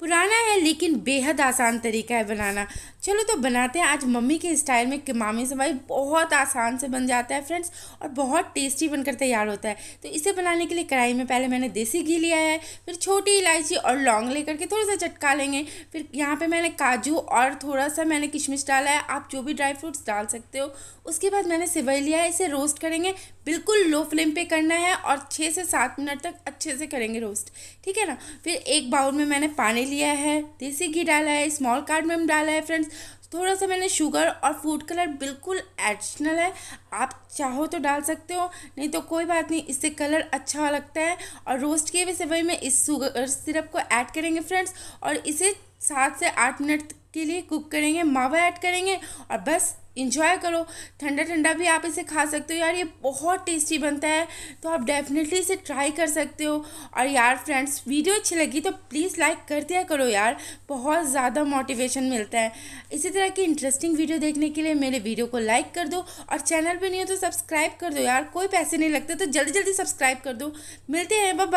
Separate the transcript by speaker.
Speaker 1: पुराना है लेकिन बेहद आसान तरीका है बनाना चलो तो बनाते हैं आज मम्मी के स्टाइल में से सवाई बहुत आसान से बन जाता है फ्रेंड्स और बहुत टेस्टी बनकर तैयार होता है तो इसे बनाने के लिए कढ़ाई में पहले मैंने देसी घी लिया है फिर छोटी इलायची और लौंग लेकर के थोड़ा सा चटका लेंगे फिर यहाँ पर मैंने काजू और थोड़ा सा मैंने किशमिश डाला है आप जो भी ड्राई फ्रूट्स डाल सकते हो उसके बाद मैंने सिवई लिया है इसे रोस्ट करेंगे बिल्कुल लो फ्लेम पर करना है और छः से सात मिनट तक अच्छे से करेंगे रोस्ट ठीक है ना फिर एक बाउल में मैंने पानी लिया है देसी घी डाला है स्मॉल में डाला है फ्रेंड्स थोड़ा सा मैंने शुगर और फूड कलर बिल्कुल एडिशनल है आप चाहो तो डाल सकते हो नहीं तो कोई बात नहीं इससे कलर अच्छा लगता है और रोस्ट किए हुए सेवई में इस शुगर सिरप को ऐड करेंगे फ्रेंड्स और इसे सात से आठ मिनट के लिए कुक करेंगे मावा ऐड करेंगे और बस इंजॉय करो ठंडा ठंडा भी आप इसे खा सकते हो यार ये बहुत टेस्टी बनता है तो आप डेफिनेटली इसे ट्राई कर सकते हो और यार फ्रेंड्स वीडियो अच्छी लगी तो प्लीज़ लाइक कर दिया करो यार बहुत ज़्यादा मोटिवेशन मिलता है इसी तरह की इंटरेस्टिंग वीडियो देखने के लिए मेरे वीडियो को लाइक कर दो और चैनल पर नहीं हो तो सब्सक्राइब कर दो यार कोई पैसे नहीं लगते तो जल्दी जल्दी सब्सक्राइब कर दो मिलते हैं बाय